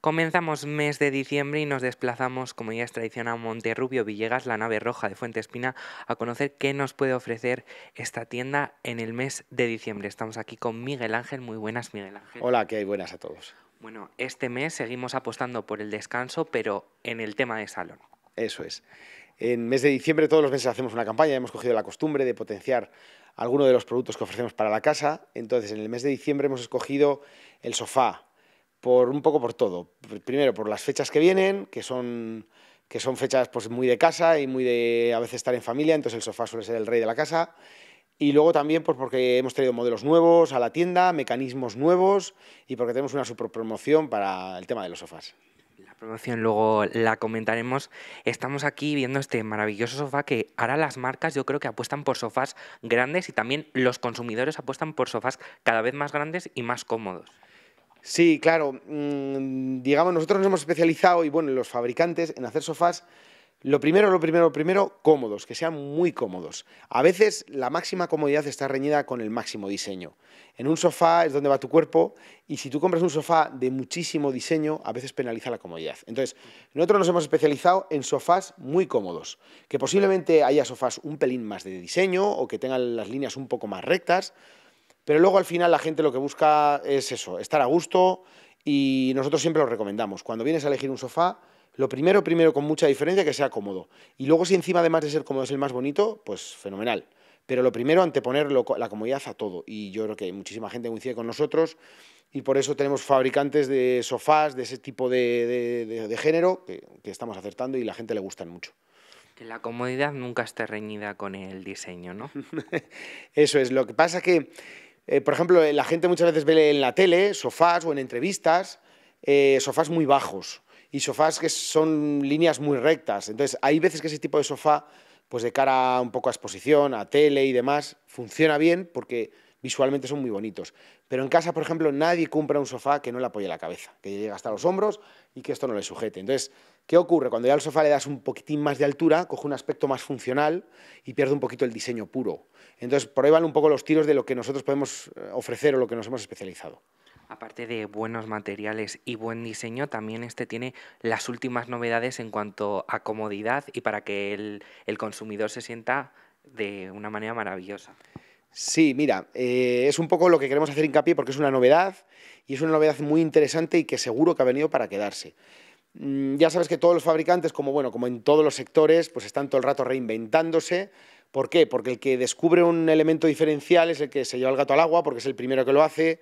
Comenzamos mes de diciembre y nos desplazamos, como ya es tradición, a Monterrubio Villegas, la nave roja de Fuente Espina, a conocer qué nos puede ofrecer esta tienda en el mes de diciembre. Estamos aquí con Miguel Ángel. Muy buenas, Miguel Ángel. Hola, ¿qué hay? Buenas a todos. Bueno, este mes seguimos apostando por el descanso, pero en el tema de salón. Eso es. En mes de diciembre todos los meses hacemos una campaña, hemos cogido la costumbre de potenciar alguno de los productos que ofrecemos para la casa. Entonces, en el mes de diciembre hemos escogido el sofá, por un poco por todo. Primero, por las fechas que vienen, que son, que son fechas pues, muy de casa y muy de a veces estar en familia, entonces el sofá suele ser el rey de la casa. Y luego también pues, porque hemos traído modelos nuevos a la tienda, mecanismos nuevos y porque tenemos una super promoción para el tema de los sofás. La promoción luego la comentaremos. Estamos aquí viendo este maravilloso sofá que ahora las marcas yo creo que apuestan por sofás grandes y también los consumidores apuestan por sofás cada vez más grandes y más cómodos. Sí, claro. Mm, digamos, nosotros nos hemos especializado, y bueno, los fabricantes, en hacer sofás, lo primero, lo primero, lo primero, cómodos, que sean muy cómodos. A veces la máxima comodidad está reñida con el máximo diseño. En un sofá es donde va tu cuerpo y si tú compras un sofá de muchísimo diseño, a veces penaliza la comodidad. Entonces, nosotros nos hemos especializado en sofás muy cómodos, que posiblemente haya sofás un pelín más de diseño o que tengan las líneas un poco más rectas, pero luego al final la gente lo que busca es eso, estar a gusto y nosotros siempre lo recomendamos. Cuando vienes a elegir un sofá, lo primero, primero con mucha diferencia, que sea cómodo. Y luego si encima además de ser cómodo es el más bonito, pues fenomenal. Pero lo primero, anteponer la comodidad a todo. Y yo creo que hay muchísima gente coincide con nosotros y por eso tenemos fabricantes de sofás de ese tipo de, género que, estamos acertando y la gente le gustan mucho. Que la comodidad nunca esté reñida con el diseño, ¿no? eso es. Lo que pasa que eh, por ejemplo, eh, la gente muchas veces ve en la tele sofás o en entrevistas eh, sofás muy bajos y sofás que son líneas muy rectas. Entonces, hay veces que ese tipo de sofá, pues de cara un poco a exposición, a tele y demás, funciona bien porque visualmente son muy bonitos. Pero en casa, por ejemplo, nadie compra un sofá que no le apoye la cabeza, que llegue hasta los hombros y que esto no le sujete. Entonces, ¿Qué ocurre? Cuando ya al sofá le das un poquitín más de altura, coge un aspecto más funcional y pierde un poquito el diseño puro. Entonces, por ahí van un poco los tiros de lo que nosotros podemos eh, ofrecer o lo que nos hemos especializado. Aparte de buenos materiales y buen diseño, también este tiene las últimas novedades en cuanto a comodidad y para que el, consumidor se sienta de una manera maravillosa. Sí, mira, eh, es un poco lo que queremos hacer hincapié porque es una novedad y es una novedad muy interesante y que seguro que ha venido para quedarse. Mm, ya sabes que todos los fabricantes, como, bueno, como en todos los sectores, pues están todo el rato reinventándose. ¿Por qué? Porque el que descubre un elemento diferencial es el que se lleva el gato al agua, porque es el primero que lo hace,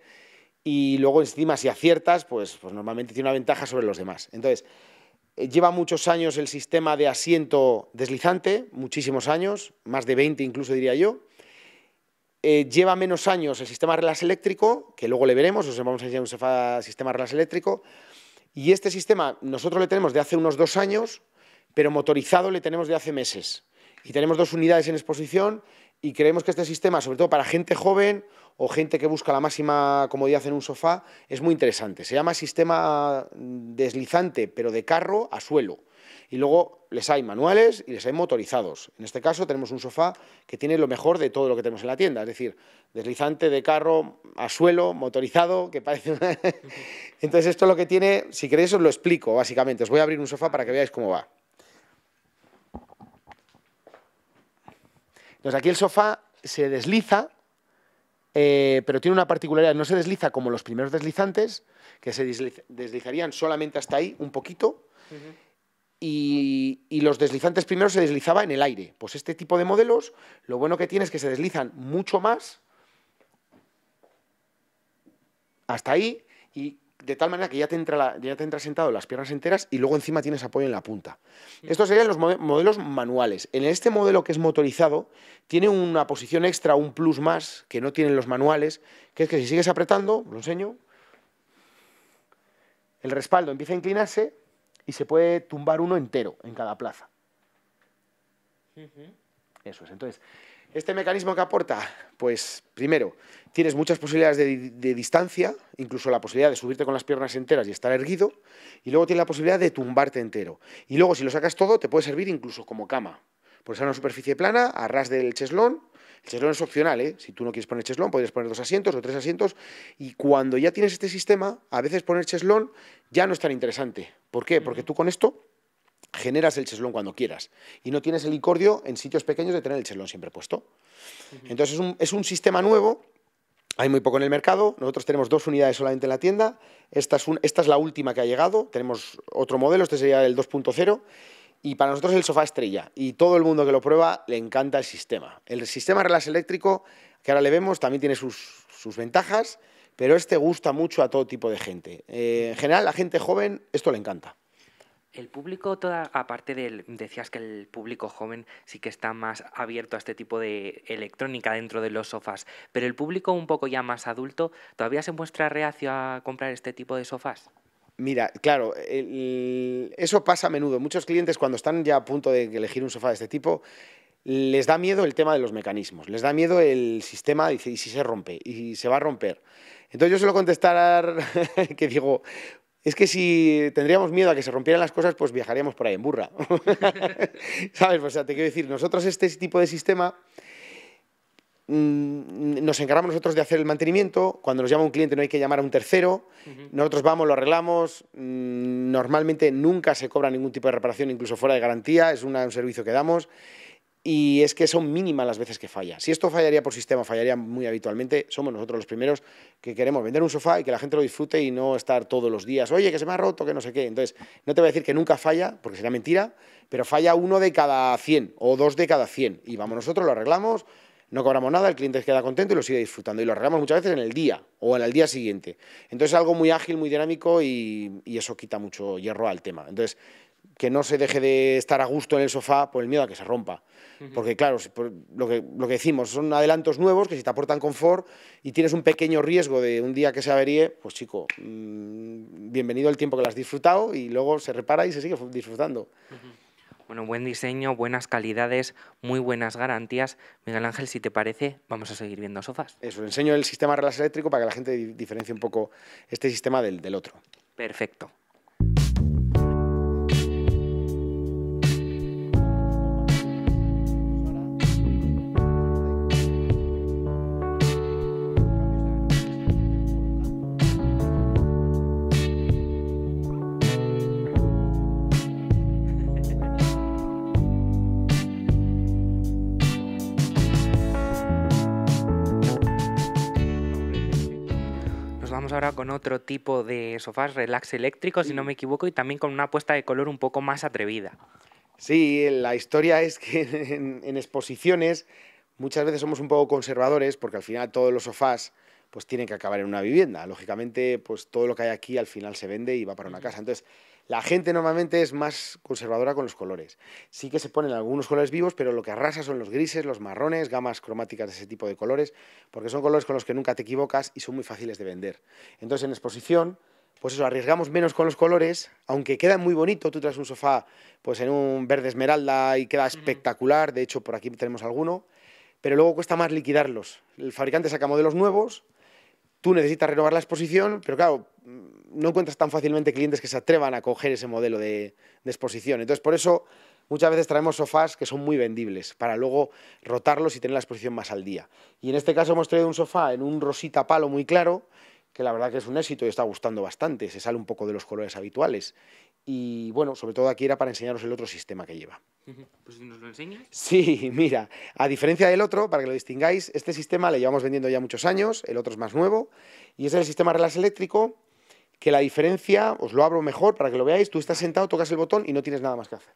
y luego encima si aciertas, pues, pues normalmente tiene una ventaja sobre los demás. Entonces, eh, lleva muchos años el sistema de asiento deslizante, muchísimos años, más de 20 incluso diría yo. Eh, lleva menos años el sistema relas eléctrico, que luego le veremos, sea, vamos a enseñar un sistema relas eléctrico. Y este sistema nosotros le tenemos de hace unos dos años, pero motorizado le tenemos de hace meses. Y tenemos dos unidades en exposición y creemos que este sistema, sobre todo para gente joven o gente que busca la máxima comodidad en un sofá, es muy interesante. Se llama sistema mm, deslizante, pero de carro a suelo y luego les hay manuales y les hay motorizados. En este caso tenemos un sofá que tiene lo mejor de todo lo que tenemos en la tienda, es decir, deslizante de carro a suelo, motorizado, que parece Entonces esto lo que tiene, si queréis os lo explico básicamente, os voy a abrir un sofá para que veáis cómo va. Entonces aquí el sofá se desliza, eh, pero tiene una particularidad, no se desliza como los primeros deslizantes, que se deslizarían solamente hasta ahí, un poquito, y, los deslizantes primero se deslizaba en el aire. Pues este tipo de modelos, lo bueno que tiene es que se deslizan mucho más hasta ahí y de tal manera que ya te entra, ya te sentado las piernas enteras y luego encima tienes apoyo en la punta. Mm. Estos serían los modelos manuales. En este modelo que es motorizado, tiene una posición extra, un plus más que no tienen los manuales, que es que si sigues apretando, lo enseño, el respaldo empieza a inclinarse y se puede tumbar uno entero en cada plaza. Eso es. Entonces, este mecanismo que aporta, pues primero, tienes muchas posibilidades de, de, distancia, incluso la posibilidad de subirte con las piernas enteras y estar erguido, y luego tienes la posibilidad de tumbarte entero. Y luego, si lo sacas todo, te puede servir incluso como cama. Por pues ser una superficie plana, a ras del cheslón, el cheslón es opcional, ¿eh? si tú no quieres poner cheslón, podrías poner dos asientos o tres asientos. Y cuando ya tienes este sistema, a veces poner cheslón ya no es tan interesante. ¿Por qué? Porque tú con esto generas el cheslón cuando quieras y no tienes el incordio en sitios pequeños de tener el cheslón siempre puesto. Entonces es un, sistema nuevo hay muy poco en el mercado. Nosotros tenemos dos unidades solamente en la tienda. Esta es, esta es la última que ha llegado. Tenemos otro modelo, este sería el 2.0. Y para nosotros el sofá estrella. Y todo el mundo que lo prueba le encanta el sistema. El sistema relax eléctrico, que ahora le vemos, también tiene sus, ventajas, pero este gusta mucho a todo tipo de gente. Eh, en general, a gente joven esto le encanta. El público, toda, aparte del, decías que el público joven sí que está más abierto a este tipo de electrónica dentro de los sofás, pero el público un poco ya más adulto, ¿todavía se muestra reacio a comprar este tipo de sofás? Mira, claro, eso pasa a menudo. Muchos clientes cuando están ya a punto de elegir un sofá de este tipo, les da miedo el tema de los mecanismos, les da miedo el sistema y si se rompe, y se va a romper. Entonces yo suelo contestar que digo, es que si tendríamos miedo a que se rompieran las cosas, pues viajaríamos por ahí en burra. ¿Sabes? O sea, te quiero decir, nosotros este tipo de sistema Mm, nos encargamos nosotros de hacer el mantenimiento, cuando nos llama un cliente no hay que llamar a un tercero, nosotros vamos, lo arreglamos, mm, normalmente nunca se cobra ningún tipo de reparación, incluso fuera de garantía, es un servicio que damos, y es que son mínimas las veces que falla. Si esto fallaría por sistema, fallaría muy habitualmente, somos nosotros los primeros que queremos vender un sofá y que la gente lo disfrute y no estar todos los días, oye, que se me ha roto, que no sé qué. Entonces, no te voy a decir que nunca falla, porque será mentira, pero falla uno de cada 100 o dos de cada 100, y vamos nosotros, lo arreglamos, no cobramos nada, el cliente queda contento y lo sigue disfrutando. Y lo arreglamos muchas veces en el día o en el día siguiente. Entonces es algo muy ágil, muy dinámico y, eso quita mucho hierro al tema. Entonces, que no se deje de estar a gusto en el sofá por el miedo a que se rompa. Porque claro, lo que, lo que decimos, son adelantos nuevos que si te aportan confort y tienes un pequeño riesgo de un día que se averíe, pues chico, mm, bienvenido el tiempo que lo has disfrutado y luego se repara y se sigue disfrutando. Bueno, buen diseño, buenas calidades, muy buenas garantías. Miguel Ángel, si te parece, vamos a seguir viendo sofás. Eso, enseño el sistema relás eléctrico para que la gente diferencie un poco este sistema del otro. Perfecto. ahora con otro tipo de sofás relax eléctrico, si no me equivoco, y también con una apuesta de color un poco más atrevida. Sí, la historia es que en exposiciones muchas veces somos un poco conservadores porque al final todos los sofás pues tienen que acabar en una vivienda. Lógicamente, pues todo lo que hay aquí al final se vende y va para una casa. Entonces, la gente normalmente es más conservadora con los colores. Sí que se ponen algunos colores vivos, pero lo que arrasa son los grises, los marrones, gamas cromáticas de ese tipo de colores, porque son colores con los que nunca te equivocas y son muy fáciles de vender. Entonces, en exposición, pues eso, arriesgamos menos con los colores, aunque queda muy bonito, tú traes un sofá pues en un verde esmeralda y queda espectacular, de hecho por aquí tenemos alguno, pero luego cuesta más liquidarlos. El fabricante saca modelos nuevos, tú necesitas renovar la exposición, pero claro, no encuentras tan fácilmente clientes que se atrevan a coger ese modelo de, exposición. Entonces, por eso muchas veces traemos sofás que son muy vendibles para luego rotarlos y tener la exposición más al día. Y en este caso hemos traído un sofá en un rosita palo muy claro, que la verdad que es un éxito y está gustando bastante, se sale un poco de los colores habituales y bueno, sobre todo aquí era para enseñaros el otro sistema que lleva. Pues si nos lo enseñas. Sí, mira, a diferencia del otro, para que lo distingáis, este sistema le llevamos vendiendo ya muchos años, el otro es más nuevo, y es el sistema relás eléctrico, que la diferencia, os lo abro mejor para que lo veáis, tú estás sentado, tocas el botón y no tienes nada más que hacer.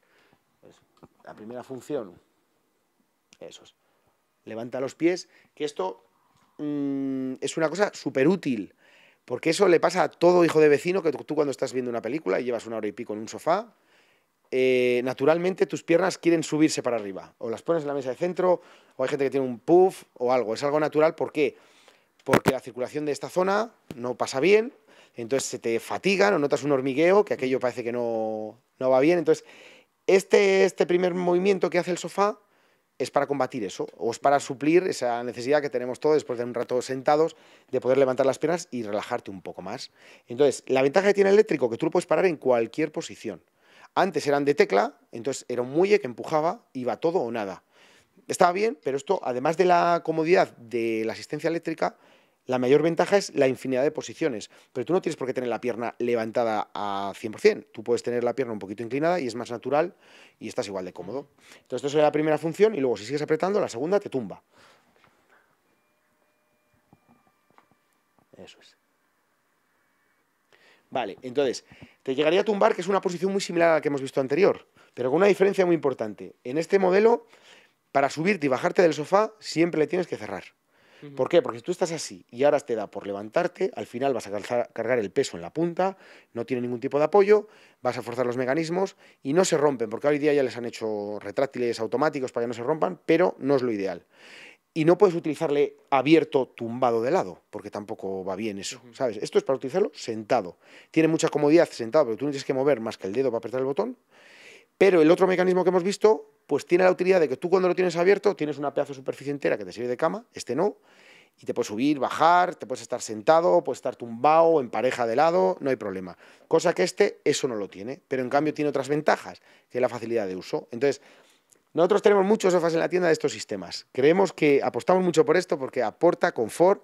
La primera función, eso es, levanta los pies, que esto mm, es una cosa súper útil porque eso le pasa a todo hijo de vecino que tú cuando estás viendo una película y llevas una hora y pico en un sofá, eh, naturalmente tus piernas quieren subirse para arriba. O las pones en la mesa de centro, o hay gente que tiene un puff o algo. Es algo natural, ¿por qué? Porque la circulación de esta zona no pasa bien, entonces se te fatigan o notas un hormigueo, que aquello parece que no, no va bien. Entonces, este, este primer movimiento que hace el sofá es para combatir eso, o es para suplir esa necesidad que tenemos todos después de un rato sentados de poder levantar las piernas y relajarte un poco más. Entonces, la ventaja que tiene el eléctrico, que tú lo puedes parar en cualquier posición. Antes eran de tecla, entonces era un muelle que empujaba, iba todo o nada. Estaba bien, pero esto, además de la comodidad de la asistencia eléctrica, la mayor ventaja es la infinidad de posiciones, pero tú no tienes por qué tener la pierna levantada a 100%, tú puedes tener la pierna un poquito inclinada y es más natural y estás igual de cómodo. Entonces, esto es la primera función y luego si sigues apretando, la segunda te tumba. Eso es. Vale, entonces, te llegaría a tumbar, que es una posición muy similar a la que hemos visto anterior, pero con una diferencia muy importante. En este modelo, para subirte y bajarte del sofá, siempre le tienes que cerrar. ¿Por qué? Porque si tú estás así y ahora te da por levantarte, al final vas a cargar el peso en la punta, no tiene ningún tipo de apoyo, vas a forzar los mecanismos y no se rompen, porque hoy día ya les han hecho retráctiles automáticos para que no se rompan, pero no es lo ideal y no puedes utilizarle abierto, tumbado de lado, porque tampoco va bien eso, ¿sabes? Esto es para utilizarlo sentado. Tiene mucha comodidad sentado, pero tú no tienes que mover más que el dedo para apretar el botón. Pero el otro mecanismo que hemos visto pues tiene la utilidad de que tú cuando lo tienes abierto tienes una pedazo de superficie entera que te sirve de cama, este no, y te puedes subir, bajar, te puedes estar sentado, puedes estar tumbado, en pareja de lado, no hay problema. Cosa que este eso no lo tiene, pero en cambio tiene otras ventajas, que es la facilidad de uso. Entonces, nosotros tenemos muchos sofás en la tienda de estos sistemas. Creemos que apostamos mucho por esto porque aporta confort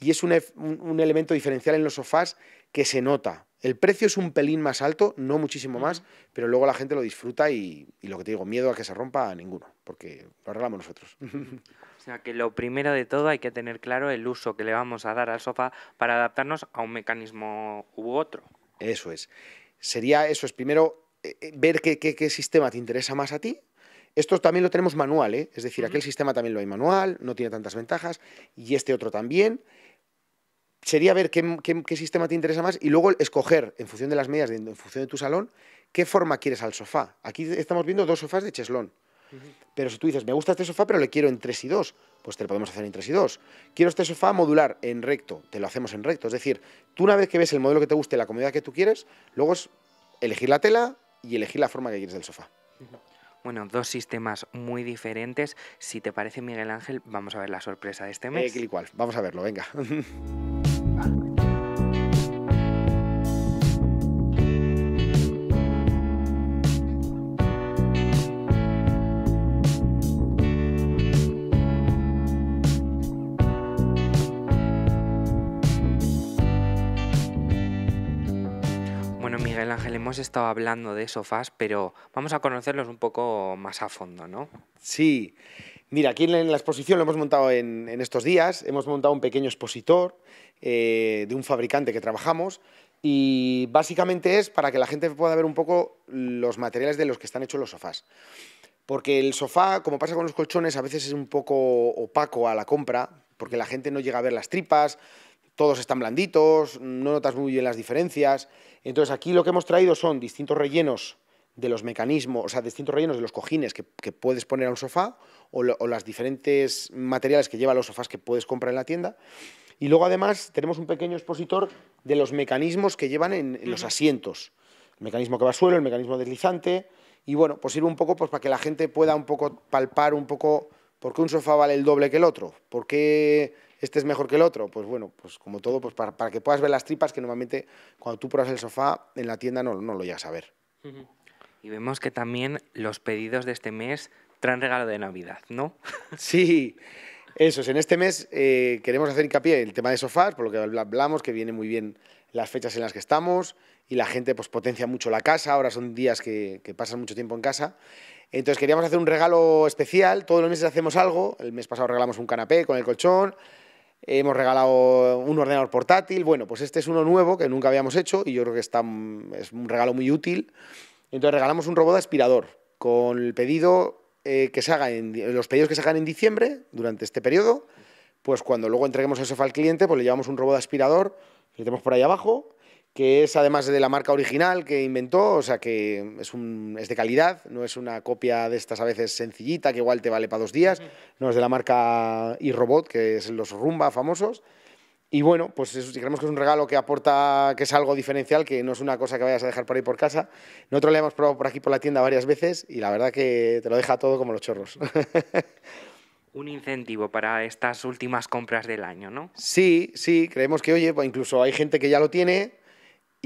y es un, un elemento diferencial en los sofás que se nota. El precio es un pelín más alto, no muchísimo más, pero luego la gente lo disfruta y, lo que te digo, miedo a que se rompa a ninguno, porque lo arreglamos nosotros. O sea que lo primero de todo hay que tener claro el uso que le vamos a dar al sofá para adaptarnos a un mecanismo u otro. Eso es. Sería eso, es primero eh, eh, ver qué, sistema te interesa más a ti, esto también lo tenemos manual, ¿eh? es decir, aquel sistema también lo hay manual, no tiene tantas ventajas, y este otro también sería ver qué, sistema te interesa más y luego escoger, en función de las medidas, en función de tu salón, qué forma quieres al sofá. Aquí estamos viendo dos sofás de cheslón. Pero si tú dices, me gusta este sofá, pero le quiero en tres y dos, pues te lo podemos hacer en 3 y 2. Quiero este sofá modular en recto, te lo hacemos en recto. Es decir, tú una vez que ves el modelo que te guste, la comodidad que tú quieres, luego es elegir la tela y elegir la forma que quieres del sofá. Bueno, dos sistemas muy diferentes. Si te parece, Miguel Ángel, vamos a ver la sorpresa de este eh, mes. Eh, igual, vamos a verlo, venga. Ángel, hemos estado hablando de sofás, pero vamos a conocerlos un poco más a fondo, ¿no? Sí. Mira, aquí en la exposición lo hemos montado en, estos días, hemos montado un pequeño expositor eh, de un fabricante que trabajamos y básicamente es para que la gente pueda ver un poco los materiales de los que están hechos los sofás. Porque el sofá, como pasa con los colchones, a veces es un poco opaco a la compra, porque la gente no llega a ver las tripas, todos están blanditos, no notas muy bien las diferencias. Entonces aquí lo que hemos traído son distintos rellenos de los mecanismos, o sea, distintos rellenos de los cojines que, puedes poner a un sofá o, las diferentes materiales que lleva los sofás que puedes comprar en la tienda. Y luego además tenemos un pequeño expositor de los mecanismos que llevan en, los asientos. El mecanismo que va al suelo, el mecanismo deslizante. Y bueno, pues sirve un poco pues, para que la gente pueda un poco palpar un poco por qué un sofá vale el doble que el otro, por qué este es mejor que el otro. Pues bueno, pues como todo, pues para, que puedas ver las tripas que normalmente cuando tú pruebas el sofá en la tienda no, lo llegas a ver. Y vemos que también los pedidos de este mes traen regalo de Navidad, ¿no? Sí. Eso en este mes eh, queremos hacer hincapié en el tema de sofás, por lo que hablamos, que viene muy bien las fechas en las que estamos y la gente pues, potencia mucho la casa, ahora son días que, que pasan mucho tiempo en casa. Entonces queríamos hacer un regalo especial, todos los meses hacemos algo, el mes pasado regalamos un canapé con el colchón, Hemos regalado un ordenador portátil. Bueno, pues este es uno nuevo que nunca habíamos hecho y yo creo que es un regalo muy útil. Entonces regalamos un robot aspirador con el pedido eh, que se haga los pedidos que se hagan en diciembre durante este periodo. Pues cuando luego entreguemos el sofá al cliente, pues le llevamos un robot aspirador, lo tenemos por ahí abajo que es además de la marca original que inventó, o sea que es, un, es de calidad, no es una copia de estas a veces sencillita que igual te vale para dos días, no es de la marca iRobot, que es los Rumba famosos. Y bueno, pues si creemos que es un regalo que aporta, que es algo diferencial, que no es una cosa que vayas a dejar por ahí por casa. Nosotros lo hemos probado por aquí por la tienda varias veces y la verdad que te lo deja todo como los chorros. un incentivo para estas últimas compras del año, ¿no? Sí, sí, creemos que, oye, pues incluso hay gente que ya lo tiene,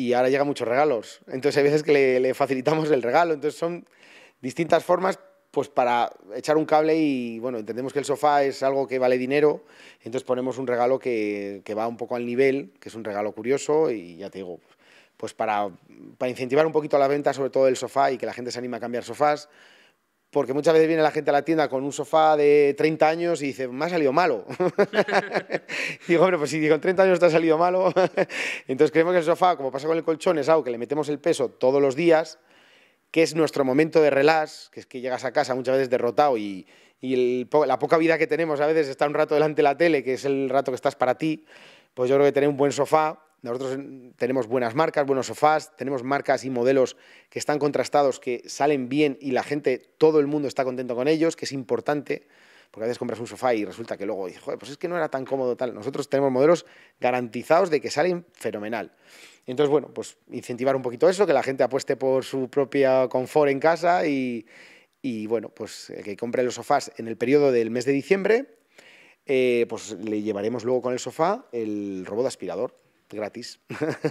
y ahora llegan muchos regalos. Entonces hay veces que le, facilitamos el regalo. Entonces son distintas formas pues para echar un cable y bueno, entendemos que el sofá es algo que vale dinero, entonces ponemos un regalo que, va un poco al nivel, que es un regalo curioso y ya te digo, pues para, para incentivar un poquito la venta sobre todo del sofá y que la gente se anime a cambiar sofás porque muchas veces viene la gente a la tienda con un sofá de 30 años y dice, me ha salido malo. digo, hombre, pues si con 30 años te ha salido malo, entonces creemos que el sofá, como pasa con el colchón, es algo que le metemos el peso todos los días, que es nuestro momento de relax, que es que llegas a casa muchas veces derrotado y, la poca vida que tenemos a veces está un rato delante de la tele, que es el rato que estás para ti, pues yo creo que tener un buen sofá nosotros tenemos buenas marcas, buenos sofás, tenemos marcas y modelos que están contrastados, que salen bien y la gente, todo el mundo está contento con ellos, que es importante, porque a veces compras un sofá y resulta que luego, joder, pues es que no era tan cómodo tal. Nosotros tenemos modelos garantizados de que salen fenomenal. Entonces, bueno, pues incentivar un poquito eso, que la gente apueste por su propia confort en casa y, bueno, pues que compre los sofás en el periodo del mes de diciembre, eh, pues le llevaremos luego con el sofá el robot aspirador gratis.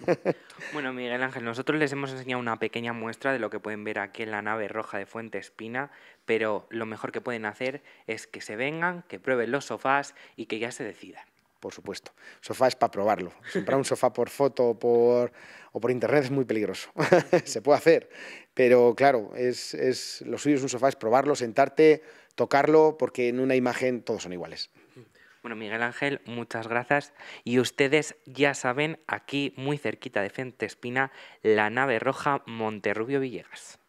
bueno, Miguel Ángel, nosotros les hemos enseñado una pequeña muestra de lo que pueden ver aquí en la nave roja de Fuente Espina, pero lo mejor que pueden hacer es que se vengan, que prueben los sofás y que ya se decidan. Por supuesto. sofás para probarlo. Comprar un sofá por foto o por, o por internet es muy peligroso. se puede hacer, pero claro, es, lo suyo es un sofá, es probarlo, sentarte, tocarlo, porque en una imagen todos son iguales. Bueno, Miguel Ángel, muchas gracias. Y ustedes ya saben, aquí muy cerquita de Fente Espina, la nave roja Monterrubio Villegas.